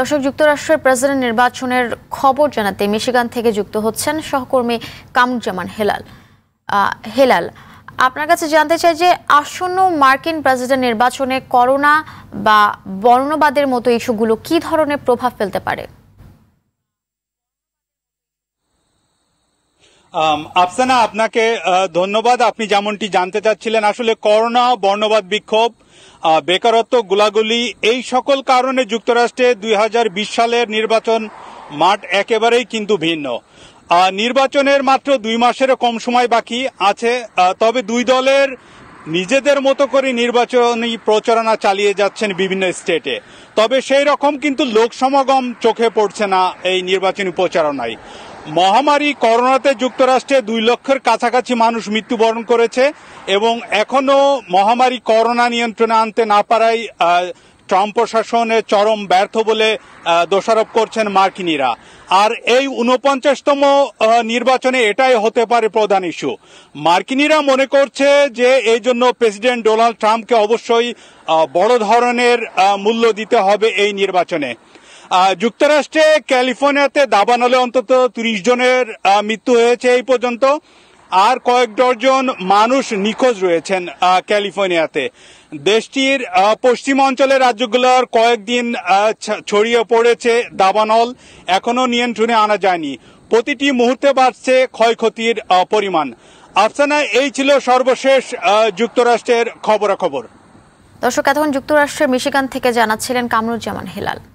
দর্শক যুক্তরাষ্ট্রের প্রেসিডেন্ট নির্বাচনের খবর জানাতে মিশিগান থেকে যুক্ত হচ্ছেন সহকর্মী কামরুজ্জামান হেলাল হেলাল আপনার কাছে জানতে চাই যে আসন্ন মার্কিন প্রেসিডেন্ট নির্বাচনে করোনা বা বর্ণবাদের মতো ইস্যুগুলো কি ধরনের প্রভাব ফেলতে পারে আফসানা আপনাকে ধন্যবাদ আপনি যেমনটি জানতে চাচ্ছিলেন আসলে করোনা বর্ণবাদ বিক্ষোভ বেকারত্ব গুলাগুলি এই সকল কারণে যুক্তরাষ্ট্রে দুই সালের নির্বাচন মাঠ একেবারেই কিন্তু ভিন্ন নির্বাচনের মাত্র দুই মাসেরও কম সময় বাকি আছে তবে দুই দলের নিজেদের মতো করে নির্বাচনী প্রচারণা চালিয়ে যাচ্ছেন বিভিন্ন স্টেটে তবে সেই রকম কিন্তু লোক সমাগম চোখে পড়ছে না এই নির্বাচনী প্রচারণায় মহামারী করোনাতে যুক্তরাষ্ট্রে দুই লক্ষের কাছাকাছি মানুষ মৃত্যুবরণ করেছে এবং এখনও মহামারী করোনা নিয়ন্ত্রণে আনতে না পারায় ট্রাম্প প্রশাসনে চরম ব্যর্থ বলে দোষারোপ করছেন মার্কিনীরা আর এই উনপঞ্চাশতম নির্বাচনে এটাই হতে পারে প্রধান ইস্যু মার্কিনীরা মনে করছে যে এই জন্য প্রেসিডেন্ট ডোনাল্ড ট্রাম্পকে অবশ্যই বড় ধরনের মূল্য দিতে হবে এই নির্বাচনে যুক্তরাষ্ট্রে ক্যালিফোর্নিয়াতে দাবানলে অন্তত ত্রিশ জনের মৃত্যু হয়েছে এই পর্যন্ত আর কয়েক ডজন মানুষ নিখোঁজ রয়েছেন ক্যালিফোর্নিয়াতে দেশটির পশ্চিম অঞ্চলের রাজ্যগুলোর কয়েকদিন ছড়িয়ে পড়েছে দাবানল এখনও নিয়ন্ত্রণে আনা যায়নি প্রতিটি মুহূর্তে বাড়ছে ক্ষয়ক্ষতির পরিমাণ আফসানা এই ছিল সর্বশেষ যুক্তরাষ্ট্রের খবরাখবর দর্শক এখন যুক্তরাষ্ট্রের মিশিগান থেকে জানাচ্ছিলেন কামরুজ্জামান হেলাল